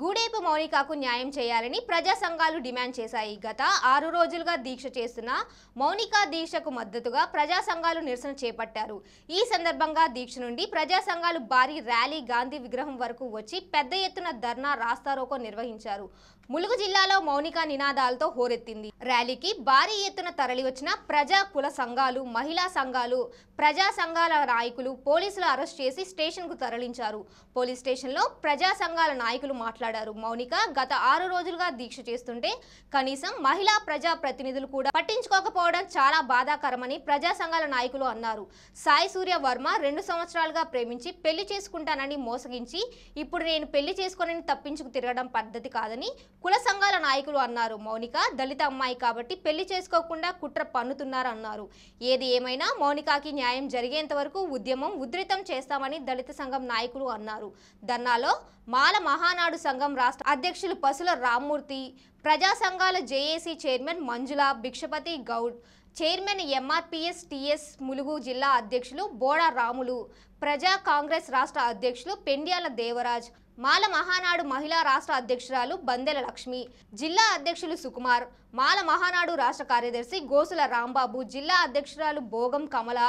గూడేపు మౌనికాకు న్యాయం చేయాలని ప్రజా సంఘాలు డిమాండ్ చేశాయి గత ఆరు రోజులుగా దీక్ష చేస్తున్న మౌనికా దీక్షకు మద్దతుగా ప్రజా సంఘాలు నిరసన చేపట్టారు ఈ సందర్భంగా దీక్ష నుండి ప్రజా సంఘాలు భారీ ర్యాలీ గాంధీ విగ్రహం వరకు వచ్చి పెద్ద ఎత్తున ధర్నా రాస్తారోకో నిర్వహించారు ములుగు జిల్లాలో మౌనిక నినాదాలతో హోరెత్తింది ర్యాలీకి భారీ ఎత్తున తరలి వచ్చిన ప్రజా కుల సంఘాలు మహిళా సంఘాలు ప్రజా సంఘాల నాయకులు పోలీసులు అరెస్ట్ చేసి స్టేషన్కు తరలించారు పోలీస్ స్టేషన్లో ప్రజా సంఘాల నాయకులు మాట్లాడారు మాట్లాడారు మౌనిక గత ఆరు రోజులుగా దీక్ష చేస్తుంటే కనీసం మహిళా ప్రజా ప్రతినిధులు కూడా పట్టించుకోకపోవడం చాలా బాధాకరమని ప్రజా సంఘాల నాయకులు అన్నారు సాయి సూర్య వర్మ రెండు సంవత్సరాలుగా ప్రేమించి పెళ్లి చేసుకుంటానని మోసగించి ఇప్పుడు నేను పెళ్లి చేసుకోనని తప్పించుకు తిరగడం పద్ధతి కాదని కుల సంఘాల నాయకులు అన్నారు మౌనిక దళిత అమ్మాయి కాబట్టి పెళ్లి చేసుకోకుండా కుట్ర పన్నుతున్నారన్నారు ఏది ఏమైనా మౌనికాకి న్యాయం జరిగేంత వరకు ఉద్యమం ఉధృతం చేస్తామని దళిత సంఘం నాయకులు అన్నారు ధర్నాలో మాల మహానాడు సంఘం సంఘం రాష్ట్ర అధ్యక్షులు పసుల రామ్మూర్తి ప్రజా సంఘాల JAC chairman Manjula Bhikshapathi Goud chairman MRPS TS Mulugu జిల్లా అధ్యక్షులు బోడా రాములు ప్రజా కాంగ్రెస్ రాష్ట్ర అధ్యక్షులు పెండియాల దేవరాజ్ మాల మహానాడు మహిళా రాష్ట్ర అధ్యక్షురాలు బందెల లక్ష్మి జిల్లా అధ్యక్షులు సుకుమార్ మాల మహానాడు రాష్ట్ర కార్యదర్శి గోసుల రాంబాబు జిల్లా అధ్యక్షురాలు భోగం కమల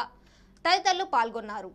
తదితరులు పాల్గొన్నారు